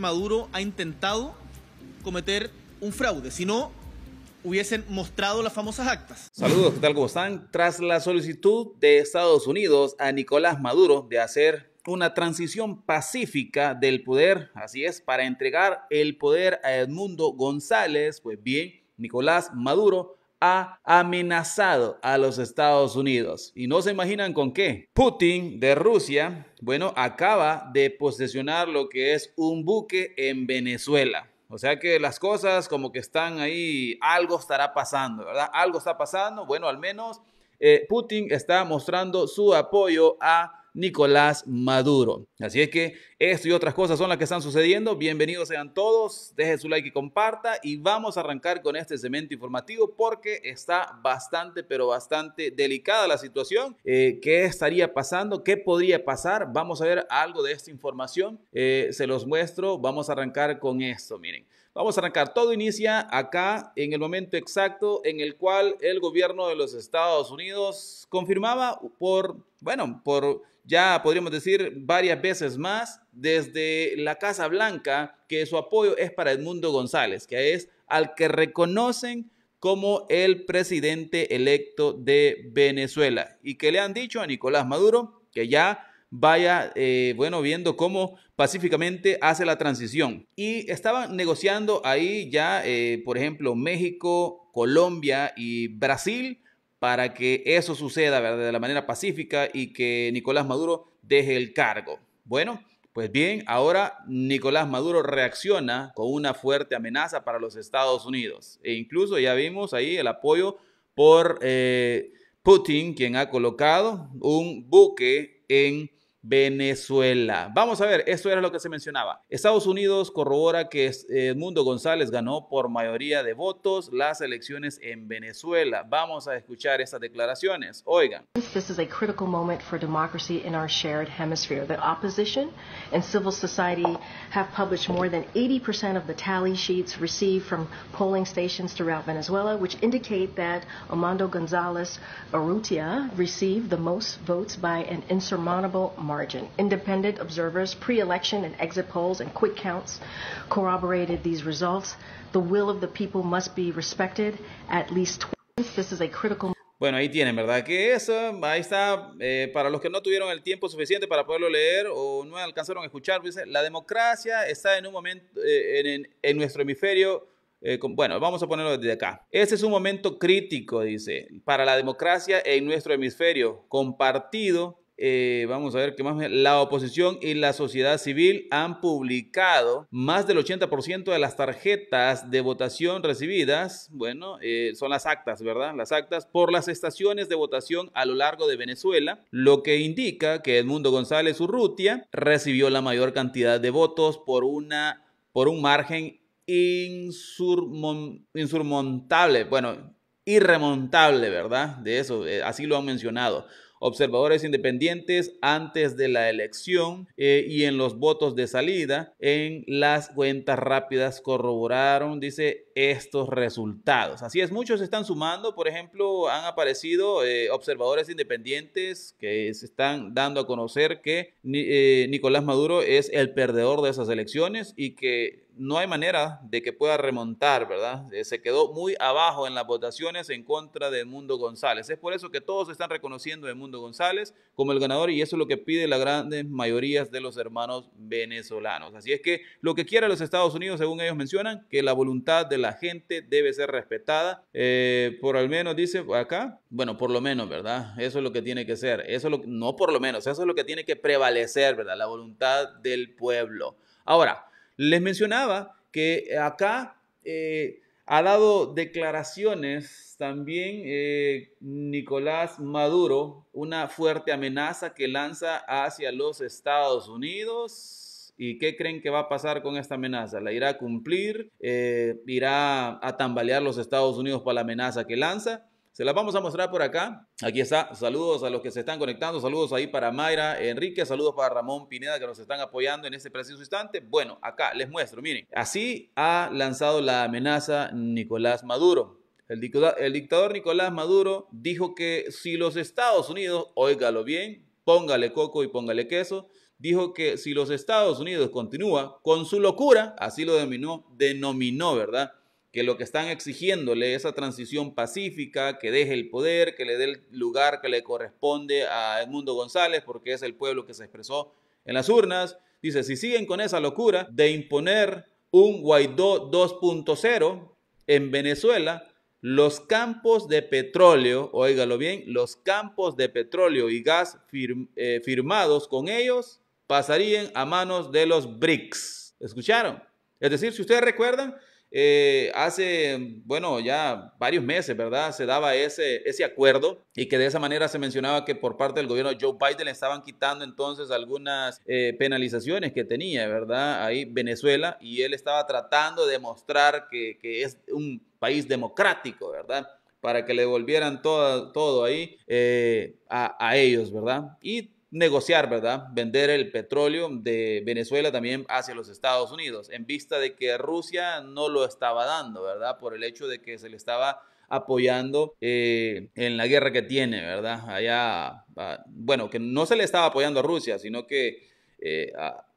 Maduro ha intentado cometer un fraude, si no hubiesen mostrado las famosas actas. Saludos, ¿qué tal? ¿Cómo están? Tras la solicitud de Estados Unidos a Nicolás Maduro de hacer una transición pacífica del poder, así es, para entregar el poder a Edmundo González, pues bien, Nicolás Maduro ha amenazado a los Estados Unidos. Y no se imaginan con qué. Putin de Rusia, bueno, acaba de posesionar lo que es un buque en Venezuela. O sea que las cosas como que están ahí, algo estará pasando, ¿verdad? Algo está pasando. Bueno, al menos eh, Putin está mostrando su apoyo a Nicolás Maduro. Así es que esto y otras cosas son las que están sucediendo. Bienvenidos sean todos, dejen su like y comparta y vamos a arrancar con este cemento informativo porque está bastante, pero bastante delicada la situación. Eh, ¿Qué estaría pasando? ¿Qué podría pasar? Vamos a ver algo de esta información. Eh, se los muestro, vamos a arrancar con esto, miren. Vamos a arrancar. Todo inicia acá en el momento exacto en el cual el gobierno de los Estados Unidos confirmaba por, bueno, por ya podríamos decir varias veces más desde la Casa Blanca que su apoyo es para Edmundo González, que es al que reconocen como el presidente electo de Venezuela y que le han dicho a Nicolás Maduro que ya vaya, eh, bueno, viendo cómo pacíficamente hace la transición. Y estaban negociando ahí ya, eh, por ejemplo, México, Colombia y Brasil para que eso suceda ¿verdad? de la manera pacífica y que Nicolás Maduro deje el cargo. Bueno, pues bien, ahora Nicolás Maduro reacciona con una fuerte amenaza para los Estados Unidos. E incluso ya vimos ahí el apoyo por eh, Putin, quien ha colocado un buque en Venezuela. Vamos a ver, esto era lo que se mencionaba. Estados Unidos corrobora que Edmundo González ganó por mayoría de votos las elecciones en Venezuela. Vamos a escuchar estas declaraciones. Oigan. This is a critical moment for democracy in our shared hemisphere. The opposition and civil society have published more than 80% of the tally sheets received from polling stations throughout Venezuela, which indicate that Armando González Arutia received the most votes by an insurmountable Independent observers, Bueno, ahí tienen, ¿verdad? Que eso, ahí está, eh, para los que no tuvieron el tiempo suficiente para poderlo leer o no alcanzaron a escuchar, pues dice, la democracia está en un momento, eh, en, nuestro hemisferio, eh, bueno, vamos a ponerlo desde acá. ese es un momento crítico, dice, para la democracia en nuestro hemisferio, compartido eh, vamos a ver qué más, la oposición y la sociedad civil han publicado más del 80% de las tarjetas de votación recibidas, bueno, eh, son las actas, ¿verdad? Las actas por las estaciones de votación a lo largo de Venezuela, lo que indica que Edmundo González Urrutia recibió la mayor cantidad de votos por una por un margen insurmontable, bueno, irremontable, ¿verdad? De eso, eh, así lo han mencionado observadores independientes antes de la elección eh, y en los votos de salida. En las cuentas rápidas corroboraron, dice, estos resultados. Así es, muchos se están sumando. Por ejemplo, han aparecido eh, observadores independientes que se están dando a conocer que eh, Nicolás Maduro es el perdedor de esas elecciones y que no hay manera de que pueda remontar, ¿verdad? Eh, se quedó muy abajo en las votaciones en contra de Mundo González. Es por eso que todos están reconociendo a Mundo González como el ganador y eso es lo que pide la gran mayoría de los hermanos venezolanos. Así es que lo que quiera los Estados Unidos, según ellos mencionan, que la voluntad de la gente debe ser respetada, eh, por al menos dice acá, bueno, por lo menos, ¿verdad? Eso es lo que tiene que ser, eso no por lo menos, eso es lo que tiene que prevalecer, ¿verdad? La voluntad del pueblo. Ahora, les mencionaba que eh, acá eh, ha dado declaraciones también eh, Nicolás Maduro, una fuerte amenaza que lanza hacia los Estados Unidos, ¿Y qué creen que va a pasar con esta amenaza? ¿La irá a cumplir? ¿Irá a tambalear los Estados Unidos para la amenaza que lanza? Se las vamos a mostrar por acá. Aquí está. Saludos a los que se están conectando. Saludos ahí para Mayra Enrique. Saludos para Ramón Pineda que nos están apoyando en este preciso instante. Bueno, acá les muestro. Miren, así ha lanzado la amenaza Nicolás Maduro. El, dictador, Nicolás Maduro dijo que si los Estados Unidos, óigalo bien, póngale coco y póngale queso, dijo que si los Estados Unidos continúa con su locura, así lo denominó, denominó, ¿verdad? que lo que están exigiéndole, es esa transición pacífica, que deje el poder, que le dé el lugar que le corresponde a Edmundo González, porque es el pueblo que se expresó en las urnas, dice, si siguen con esa locura de imponer un Guaidó 2.0 en Venezuela, los campos de petróleo, oígalo bien, los campos de petróleo y gas eh, firmados con ellos pasarían a manos de los BRICS. ¿Escucharon? Es decir, si ustedes recuerdan, eh, hace, bueno, ya varios meses, ¿verdad? Se daba ese, ese acuerdo y que de esa manera se mencionaba que por parte del gobierno Joe Biden le estaban quitando entonces algunas eh, penalizaciones que tenía, ¿verdad? Ahí Venezuela y él estaba tratando de mostrar que, es un país democrático, ¿verdad? Para que le devolvieran todo, todo ahí eh, a, a ellos, ¿verdad? Y negociar, ¿verdad? Vender el petróleo de Venezuela también hacia los Estados Unidos, en vista de que Rusia no lo estaba dando, ¿verdad? Por el hecho de que se le estaba apoyando eh, en la guerra que tiene, ¿verdad? Allá, ah, bueno, que no se le estaba apoyando a Rusia, sino que eh,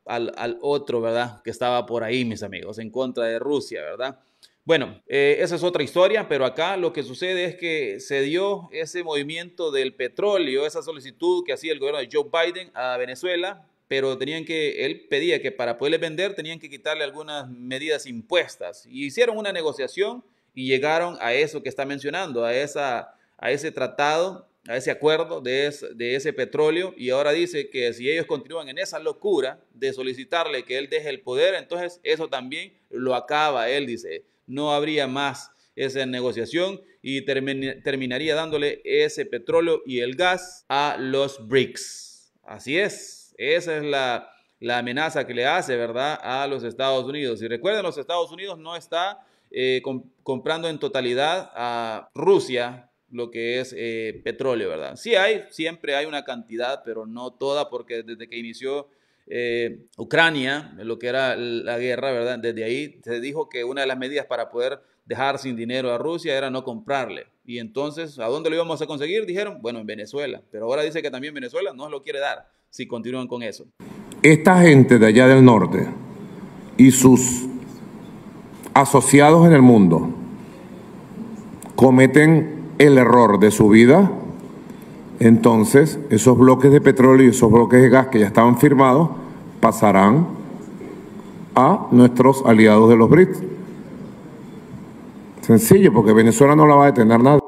al, al otro, ¿verdad? Que estaba por ahí, mis amigos, en contra de Rusia, ¿verdad? Bueno, eh, esa es otra historia, pero acá lo que sucede es que se dio ese movimiento del petróleo, esa solicitud que hacía el gobierno de Joe Biden a Venezuela, pero tenían que, él pedía que para poderle vender tenían que quitarle algunas medidas impuestas. Y hicieron una negociación y llegaron a eso que está mencionando, a, esa, a ese tratado a ese acuerdo de, ese petróleo y ahora dice que si ellos continúan en esa locura de solicitarle que él deje el poder, entonces eso también lo acaba él, dice, no habría más esa negociación y terminaría dándole ese petróleo y el gas a los BRICS. Así es, esa es la, amenaza que le hace, ¿verdad?, a los Estados Unidos. Y recuerden, los Estados Unidos no está eh, comprando en totalidad a Rusia lo que es eh, petróleo, ¿verdad? Sí hay, siempre hay una cantidad, pero no toda, porque desde que inició eh, Ucrania, lo que era la guerra, ¿verdad? Desde ahí se dijo que una de las medidas para poder dejar sin dinero a Rusia era no comprarle. Y entonces, ¿a dónde lo íbamos a conseguir? Dijeron, bueno, en Venezuela. Pero ahora dice que también Venezuela no lo quiere dar si continúan con eso. Esta gente de allá del norte y sus asociados en el mundo cometen el error de su vida, entonces esos bloques de petróleo y esos bloques de gas que ya estaban firmados pasarán a nuestros aliados de los BRICS. Sencillo, porque Venezuela no la va a detener nada.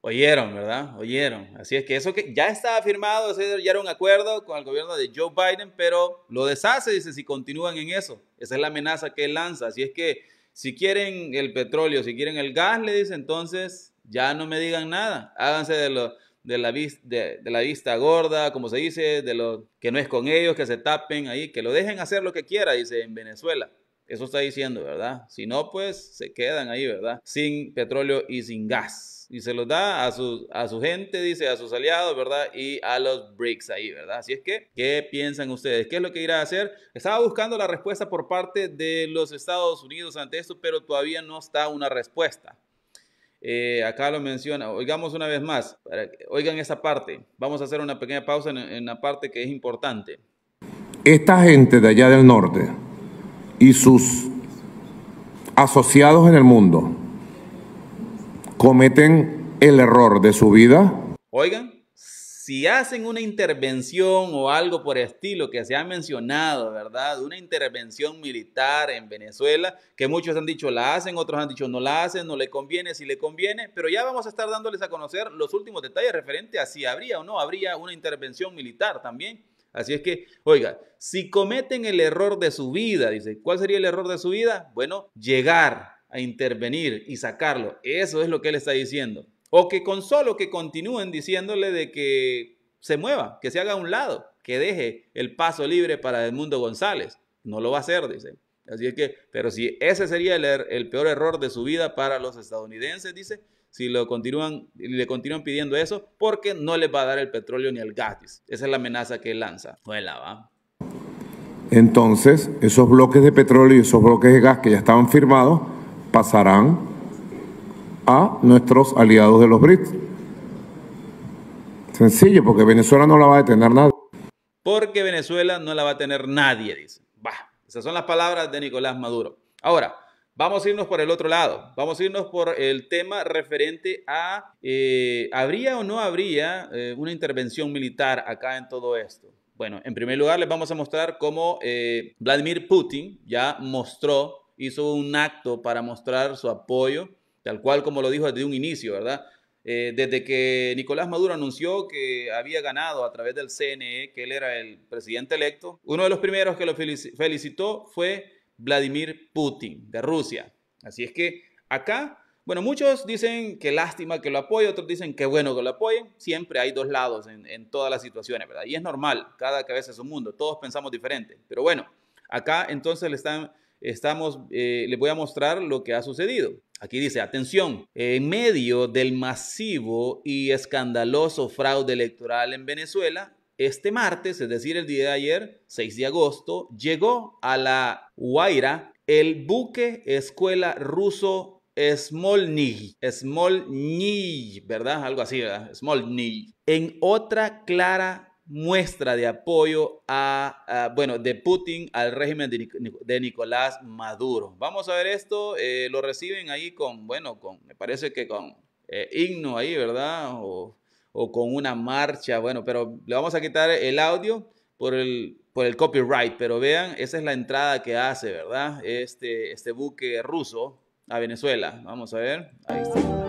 Oyeron, ¿verdad? Oyeron. Así es que eso que ya estaba firmado, ya era un acuerdo con el gobierno de Joe Biden, pero lo deshace, dice, si continúan en eso. Esa es la amenaza que él lanza. Así es que si quieren el petróleo, si quieren el gas, le dice, entonces ya no me digan nada, háganse de, lo, de, la, vista gorda, como se dice, de lo que no es con ellos, que se tapen ahí, que lo dejen hacer lo que quiera, dice en Venezuela. Eso está diciendo, ¿verdad? Si no, pues se quedan ahí, ¿verdad? Sin petróleo y sin gas. Y se los da a su, a su gente, dice, a sus aliados, ¿verdad? Y a los BRICS ahí, ¿verdad? Así es que, ¿qué piensan ustedes? ¿Qué es lo que irá a hacer? Estaba buscando la respuesta por parte de los Estados Unidos ante esto, pero todavía no está una respuesta. Eh, acá lo menciona, oigamos una vez más, oigan esa parte. Vamos a hacer una pequeña pausa en, en la parte que es importante. Esta gente de allá del norte y sus asociados en el mundo cometen el error de su vida. Oigan, si hacen una intervención o algo por estilo que se ha mencionado, ¿verdad? Una intervención militar en Venezuela, que muchos han dicho la hacen, otros han dicho no la hacen, no le conviene, si le conviene, pero ya vamos a estar dándoles a conocer los últimos detalles referentes a si habría o no habría una intervención militar también. Así es que, oiga, si cometen el error de su vida, dice, ¿cuál sería el error de su vida? Bueno, llegar a intervenir y sacarlo. Eso es lo que él está diciendo. O que con solo que continúen diciéndole de que se mueva, que se haga a un lado, que deje el paso libre para Edmundo González. No lo va a hacer, dice. Así es que, pero si ese sería el, er, peor error de su vida para los estadounidenses, dice, si lo continúan, le continúan pidiendo eso, porque no les va a dar el petróleo ni el gas. Esa es la amenaza que él lanza. va. Entonces, esos bloques de petróleo y esos bloques de gas que ya estaban firmados pasarán a nuestros aliados de los BRICS. Sencillo, porque Venezuela no la va a detener nada Porque Venezuela no la va a tener nadie, dice. Bah, esas son las palabras de Nicolás Maduro. Ahora, vamos a irnos por el otro lado. Vamos a irnos por el tema referente a, eh, ¿habría o no habría eh, una intervención militar acá en todo esto? Bueno, en primer lugar les vamos a mostrar cómo eh, Vladimir Putin ya mostró, hizo un acto para mostrar su apoyo tal cual como lo dijo desde un inicio, ¿verdad? Eh, desde que Nicolás Maduro anunció que había ganado a través del CNE, que él era el presidente electo, uno de los primeros que lo felicitó fue Vladimir Putin, de Rusia. Así es que acá, bueno, muchos dicen que lástima que lo apoye, otros dicen que bueno que lo apoye Siempre hay dos lados en, en todas las situaciones, ¿verdad? Y es normal, cada cabeza es un mundo, todos pensamos diferente. Pero bueno, acá entonces le están estamos, eh, les voy a mostrar lo que ha sucedido. Aquí dice, atención, en medio del masivo y escandaloso fraude electoral en Venezuela, este martes, es decir, el día de ayer, 6 de agosto, llegó a la Guaira el buque escuela ruso Smolny, Smolny, ¿verdad? Algo así, ¿verdad? Smolny. En otra clara muestra de apoyo a, bueno, de Putin al régimen de, Nicolás Maduro. Vamos a ver esto, eh, lo reciben ahí con, bueno, con, me parece que con eh, himno ahí, ¿verdad? O, con una marcha, bueno, pero le vamos a quitar el audio por el, por el copyright, pero vean, esa es la entrada que hace, ¿verdad? Este, este buque ruso a Venezuela. Vamos a ver, ahí está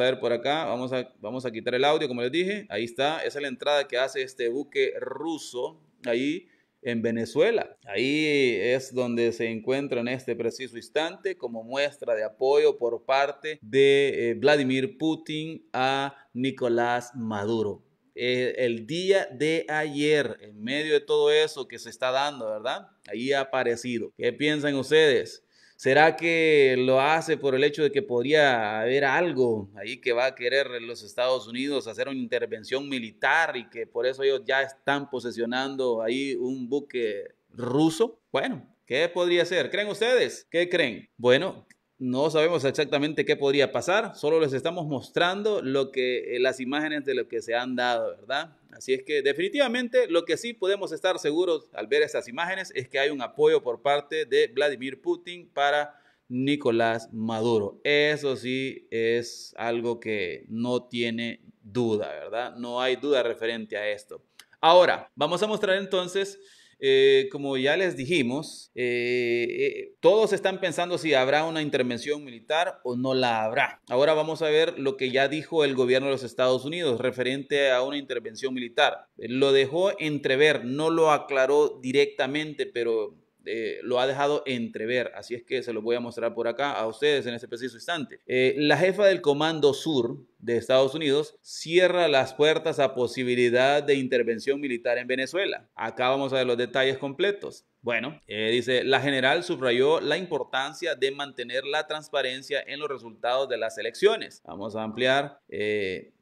a ver por acá, vamos a, vamos a quitar el audio, como les dije. Ahí está, esa es la entrada que hace este buque ruso ahí en Venezuela. Ahí es donde se encuentra en este preciso instante como muestra de apoyo por parte de eh, Vladimir Putin a Nicolás Maduro. Eh, el día de ayer, en medio de todo eso que se está dando, ¿verdad? Ahí ha aparecido. ¿Qué piensan ustedes? ¿Será que lo hace por el hecho de que podría haber algo ahí que va a querer los Estados Unidos hacer una intervención militar y que por eso ellos ya están posesionando ahí un buque ruso? Bueno, ¿qué podría ser? ¿Creen ustedes? ¿Qué creen? Bueno, no sabemos exactamente qué podría pasar, solo les estamos mostrando lo que, eh, las imágenes de lo que se han dado, ¿verdad? Así es que definitivamente lo que sí podemos estar seguros al ver estas imágenes es que hay un apoyo por parte de Vladimir Putin para Nicolás Maduro. Eso sí es algo que no tiene duda, ¿verdad? No hay duda referente a esto. Ahora, vamos a mostrar entonces eh, como ya les dijimos, eh, eh, todos están pensando si habrá una intervención militar o no la habrá. Ahora vamos a ver lo que ya dijo el gobierno de los Estados Unidos referente a una intervención militar. Lo dejó entrever, no lo aclaró directamente, pero eh, lo ha dejado entrever, así es que se lo voy a mostrar por acá a ustedes en este preciso instante. Eh, la jefa del Comando Sur de Estados Unidos cierra las puertas a posibilidad de intervención militar en Venezuela. Acá vamos a ver los detalles completos. Bueno, eh, dice, la general subrayó la importancia de mantener la transparencia en los resultados de las elecciones. Vamos a ampliar.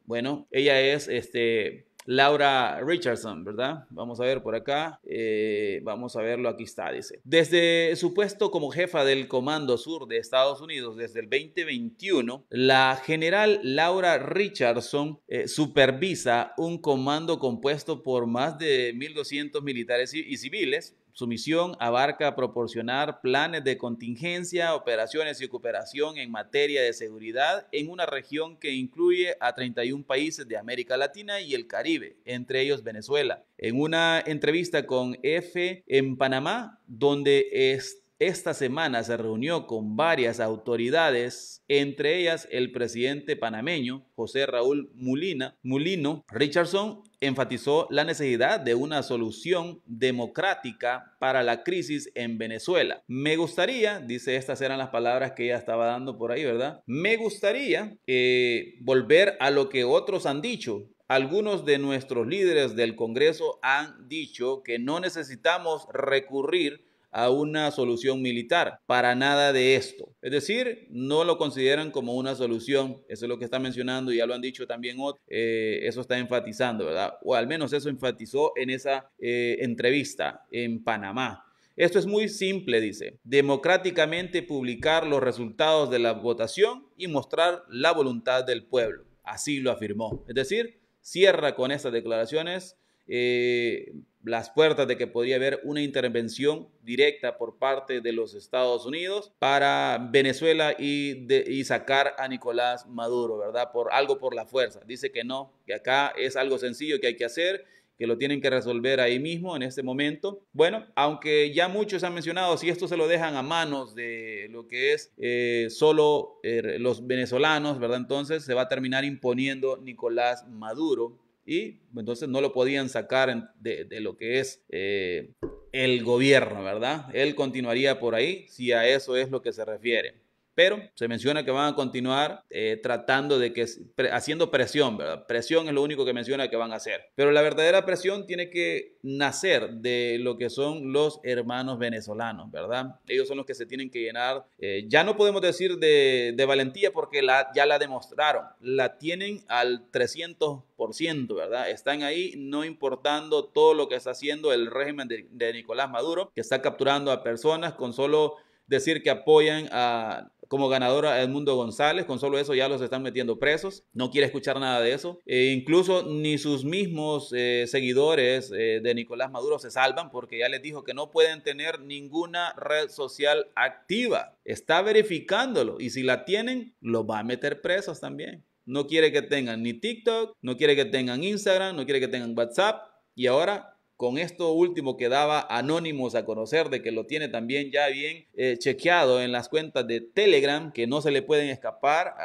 bueno, ella es este, Laura Richardson, ¿verdad? Vamos a ver por acá. Eh, vamos a verlo, aquí está, dice. Desde su puesto como jefa del Comando Sur de Estados Unidos desde el 2021, la general Laura Richardson eh, supervisa un comando compuesto por más de 1.200 militares y civiles su misión abarca proporcionar planes de contingencia, operaciones y cooperación en materia de seguridad en una región que incluye a 31 países de América Latina y el Caribe, entre ellos Venezuela. En una entrevista con EFE en Panamá, donde está esta semana se reunió con varias autoridades, entre ellas el presidente panameño José Raúl Mulina, Mulino Richardson enfatizó la necesidad de una solución democrática para la crisis en Venezuela. Me gustaría, dice estas eran las palabras que ella estaba dando por ahí, ¿verdad? Me gustaría eh, volver a lo que otros han dicho, algunos de nuestros líderes del Congreso han dicho que no necesitamos recurrir a una solución militar. Para nada de esto. Es decir, no lo consideran como una solución. Eso es lo que está mencionando, y ya lo han dicho también otros. Eh, eso está enfatizando, ¿verdad? O al menos eso enfatizó en esa eh, entrevista en Panamá. Esto es muy simple, dice, democráticamente publicar los resultados de la votación y mostrar la voluntad del pueblo. Así lo afirmó. Es decir, cierra con estas declaraciones eh, las puertas de que podría haber una intervención directa por parte de los Estados Unidos para Venezuela y, sacar a Nicolás Maduro, ¿verdad? Por algo por la fuerza. Dice que no, que acá es algo sencillo que hay que hacer que lo tienen que resolver ahí mismo en este momento. Bueno, aunque ya muchos han mencionado, si esto se lo dejan a manos de lo que es eh, solo eh, los venezolanos, ¿verdad? Entonces se va a terminar imponiendo Nicolás Maduro y entonces no lo podían sacar de, lo que es eh, el gobierno, ¿verdad? Él continuaría por ahí si a eso es lo que se refiere. Pero se menciona que van a continuar eh, tratando de que, haciendo presión, ¿verdad? Presión es lo único que menciona que van a hacer. Pero la verdadera presión tiene que nacer de lo que son los hermanos venezolanos, ¿verdad? Ellos son los que se tienen que llenar, eh, ya no podemos decir de, valentía porque la, ya la demostraron, la tienen al 300%, ¿verdad? Están ahí no importando todo lo que está haciendo el régimen de Nicolás Maduro, que está capturando a personas con solo decir que apoyan a, como ganadora a Edmundo González, con solo eso ya los están metiendo presos, no quiere escuchar nada de eso, e incluso ni sus mismos eh, seguidores eh, de Nicolás Maduro se salvan porque ya les dijo que no pueden tener ninguna red social activa, está verificándolo y si la tienen, los va a meter presos también. No quiere que tengan ni TikTok, no quiere que tengan Instagram, no quiere que tengan WhatsApp y ahora con esto último que daba Anónimos a conocer de que lo tiene también ya bien eh, chequeado en las cuentas de Telegram, que no se le pueden escapar.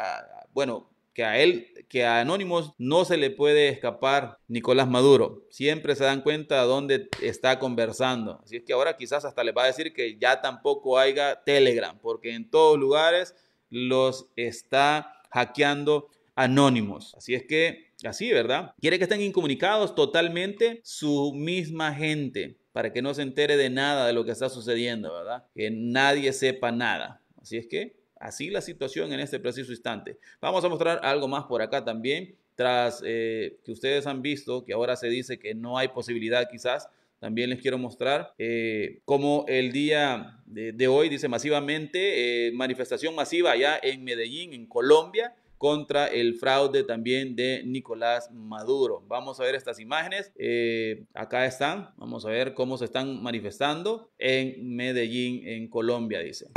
bueno, que a él, que a Anónimos no se le puede escapar Nicolás Maduro. Siempre se dan cuenta de dónde está conversando. Así es que ahora quizás hasta le va a decir que ya tampoco haya Telegram, porque en todos lugares los está hackeando Anónimos. Así es que así, ¿verdad? Quiere que estén incomunicados totalmente su misma gente para que no se entere de nada de lo que está sucediendo, ¿verdad? Que nadie sepa nada. Así es que así la situación en este preciso instante. Vamos a mostrar algo más por acá también, tras eh, que ustedes han visto que ahora se dice que no hay posibilidad quizás. También les quiero mostrar eh, cómo el día de, hoy, dice masivamente, eh, manifestación masiva allá en Medellín, en Colombia, contra el fraude también de Nicolás Maduro. Vamos a ver estas imágenes. Eh, acá están. Vamos a ver cómo se están manifestando en Medellín, en Colombia, dice.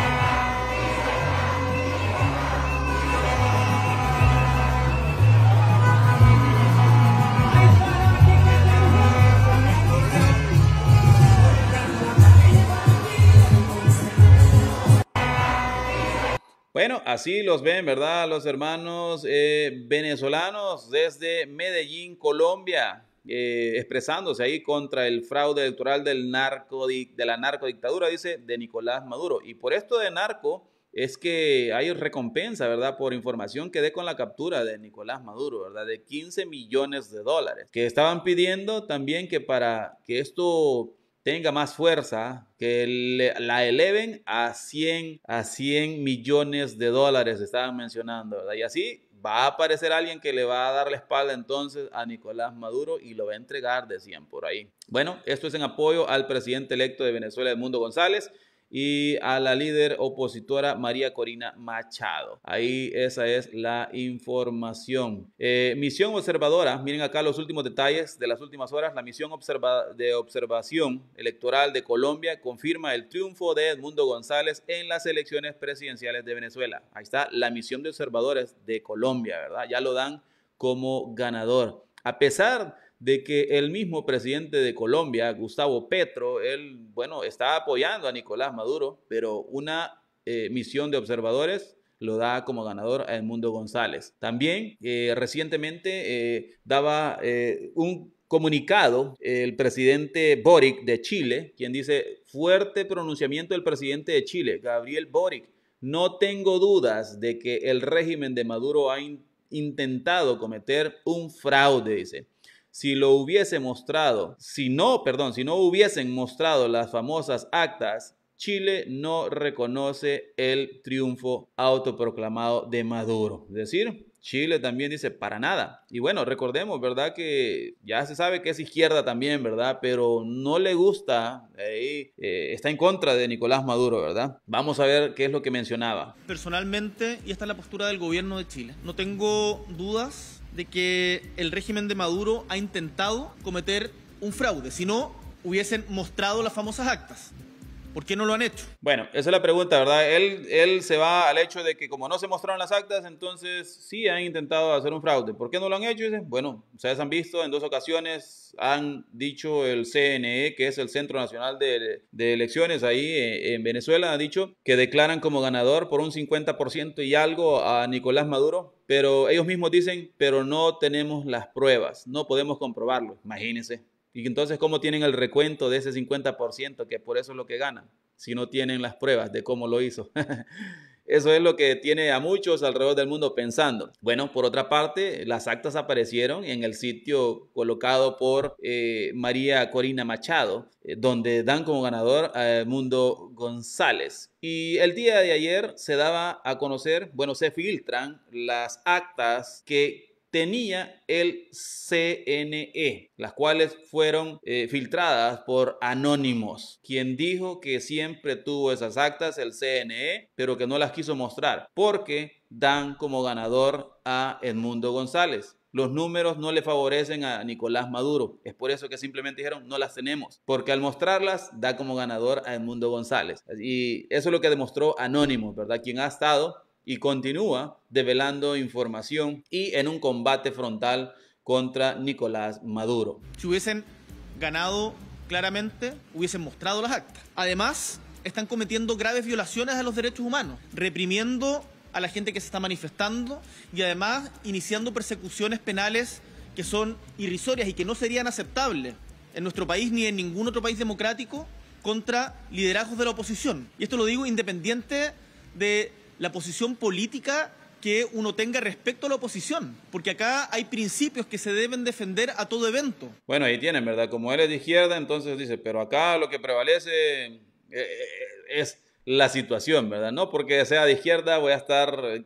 Bueno, así los ven, ¿verdad? Los hermanos eh, venezolanos desde Medellín, Colombia, eh, expresándose ahí contra el fraude electoral del de la narcodictadura, dice, de Nicolás Maduro. Y por esto de narco es que hay recompensa, ¿verdad? Por información que dé con la captura de Nicolás Maduro, ¿verdad? De 15 millones de dólares, que estaban pidiendo también que para que esto tenga más fuerza, que la eleven a 100, a 100 millones de dólares, estaban mencionando, Y así va a aparecer alguien que le va a dar la espalda entonces a Nicolás Maduro y lo va a entregar de 100 por ahí. Bueno, esto es en apoyo al presidente electo de Venezuela, Edmundo González y a la líder opositora María Corina Machado. Ahí esa es la información. Eh, misión observadora, miren acá los últimos detalles de las últimas horas. La misión de observación electoral de Colombia confirma el triunfo de Edmundo González en las elecciones presidenciales de Venezuela. Ahí está la misión de observadores de Colombia, ¿verdad? Ya lo dan como ganador. A pesar de que el mismo presidente de Colombia, Gustavo Petro, él, bueno, está apoyando a Nicolás Maduro, pero una eh, misión de observadores lo da como ganador a Edmundo González. También eh, recientemente eh, daba un comunicado el presidente Boric de Chile, quien dice, fuerte pronunciamiento del presidente de Chile, Gabriel Boric, no tengo dudas de que el régimen de Maduro ha intentado cometer un fraude, dice si lo hubiese mostrado, si no, perdón, si no hubiesen mostrado las famosas actas, Chile no reconoce el triunfo autoproclamado de Maduro. Es decir, Chile también dice para nada. Y bueno, recordemos, ¿verdad? Que ya se sabe que es izquierda también, ¿verdad? Pero no le gusta, eh, está en contra de Nicolás Maduro, ¿verdad? Vamos a ver qué es lo que mencionaba. Personalmente, y esta es la postura del gobierno de Chile, no tengo dudas de que el régimen de Maduro ha intentado cometer un fraude, si no hubiesen mostrado las famosas actas. ¿Por qué no lo han hecho? Bueno, esa es la pregunta, ¿verdad? Él, él se va al hecho de que como no se mostraron las actas, entonces sí han intentado hacer un fraude. ¿Por qué no lo han hecho? bueno, ustedes han visto en dos ocasiones, han dicho el CNE, que es el Centro Nacional de, Elecciones ahí en, eh, en Venezuela, ha dicho que declaran como ganador por un 50% y algo a Nicolás Maduro pero ellos mismos dicen, pero no tenemos las pruebas, no podemos comprobarlo. Imagínense, y entonces, ¿cómo tienen el recuento de ese 50% que por eso es lo que ganan? Si no tienen las pruebas de cómo lo hizo. eso es lo que tiene a muchos alrededor del mundo pensando. Bueno, por otra parte, las actas aparecieron en el sitio colocado por eh, María Corina Machado, eh, donde dan como ganador a Mundo González. Y el día de ayer se daba a conocer, bueno, se filtran las actas que tenía el CNE, las cuales fueron eh, filtradas por Anónimos, quien dijo que siempre tuvo esas actas, el CNE, pero que no las quiso mostrar porque dan como ganador a Edmundo González. Los números no le favorecen a Nicolás Maduro. Es por eso que simplemente dijeron, no las tenemos. Porque al mostrarlas, da como ganador a Edmundo González. Y eso es lo que demostró Anónimos, ¿verdad? Quien ha estado y continúa develando información y en un combate frontal contra Nicolás Maduro. Si hubiesen ganado claramente, hubiesen mostrado las actas. Además, están cometiendo graves violaciones a los derechos humanos, reprimiendo a la gente que se está manifestando y además iniciando persecuciones penales que son irrisorias y que no serían aceptables en nuestro país ni en ningún otro país democrático contra liderazgos de la oposición. Y esto lo digo independiente de la posición política que uno tenga respecto a la oposición, porque acá hay principios que se deben defender a todo evento. Bueno, ahí tienen, ¿verdad? Como él es de izquierda, entonces dice, pero acá lo que prevalece eh, eh, eh, es la situación, ¿verdad? No porque sea de izquierda voy a estar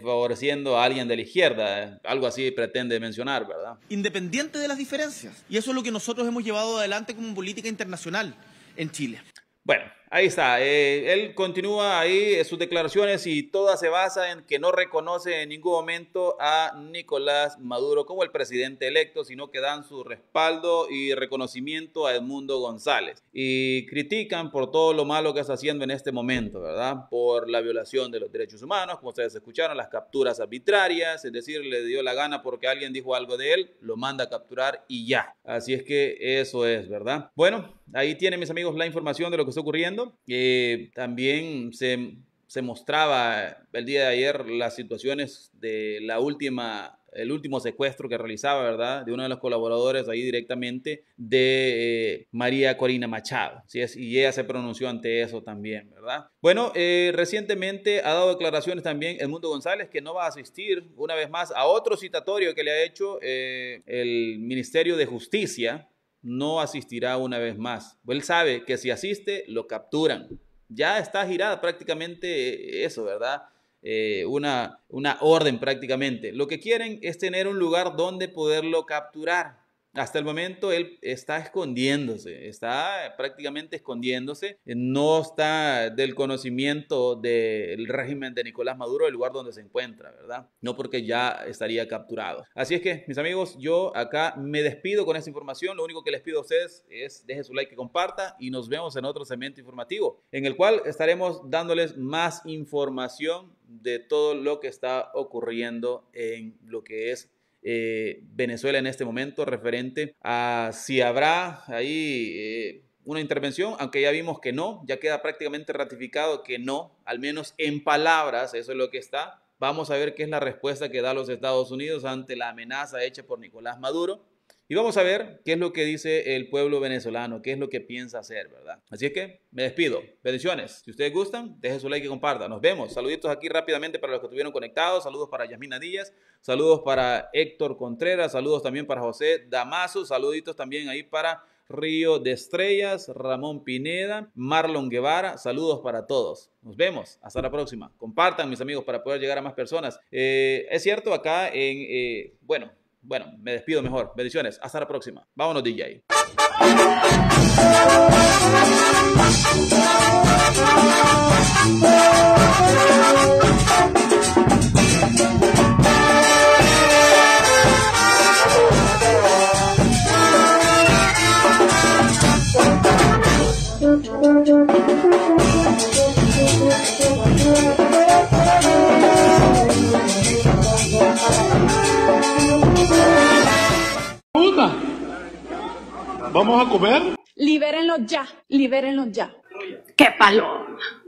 favoreciendo a alguien de la izquierda, algo así pretende mencionar, ¿verdad? Independiente de las diferencias. Y eso es lo que nosotros hemos llevado adelante como política internacional en Chile. Bueno, Ahí está, eh, él continúa ahí eh, sus declaraciones y todas se basan en que no reconoce en ningún momento a Nicolás Maduro como el presidente electo, sino que dan su respaldo y reconocimiento a Edmundo González. Y critican por todo lo malo que está haciendo en este momento, ¿verdad? Por la violación de los derechos humanos, como ustedes escucharon, las capturas arbitrarias, es decir, le dio la gana porque alguien dijo algo de él, lo manda a capturar y ya. Así es que eso es, ¿verdad? Bueno ahí tienen mis amigos la información de lo que está ocurriendo. Eh, también se, mostraba el día de ayer las situaciones de la última el último secuestro que realizaba, ¿verdad? De uno de los colaboradores ahí directamente de eh, María Corina Machado. ¿sí? Y ella se pronunció ante eso también, ¿verdad? Bueno, eh, recientemente ha dado declaraciones también el Mundo González que no va a asistir una vez más a otro citatorio que le ha hecho el Ministerio de Justicia no asistirá una vez más. Él sabe que si asiste, lo capturan. Ya está girada prácticamente eh, eso, ¿verdad? Eh, una, una orden prácticamente. Lo que quieren es tener un lugar donde poderlo capturar. Hasta el momento él está escondiéndose, está prácticamente escondiéndose, eh, no está del conocimiento del régimen de Nicolás Maduro, el lugar donde se encuentra, ¿verdad? No porque ya estaría capturado. Así es que, mis amigos, yo acá me despido con esa información, lo único que les pido a ustedes es deje su like y comparta y nos vemos en otro segmento informativo, en el cual estaremos dándoles más información de todo lo que está ocurriendo en lo que es eh, Venezuela en este momento referente a si habrá ahí eh, una intervención, aunque ya vimos que no, ya queda prácticamente ratificado que no, al menos en palabras, eso es lo que está. Vamos a ver qué es la respuesta que da los Estados Unidos ante la amenaza hecha por Nicolás Maduro. Y vamos a ver qué es lo que dice el pueblo venezolano, qué es lo que piensa hacer, ¿verdad? Así es que me despido. Bendiciones. Si ustedes gustan, dejen su like y compartan. Nos vemos. Saluditos aquí rápidamente para los que estuvieron conectados. Saludos para Yasmina Díaz. Saludos para Héctor Contreras. Saludos también para José Damaso. Saluditos también ahí para Río de Estrellas, Ramón Pineda, Marlon Guevara. Saludos para todos. Nos vemos. Hasta la próxima. Compartan, mis amigos, para poder llegar a más personas. Eh, es cierto, acá en, eh, bueno, bueno, me despido mejor. Bendiciones. Hasta la próxima. Vámonos, DJ. ¿Vamos a comer? Libérenlo ya, libérenlos ya. ¡Qué paloma!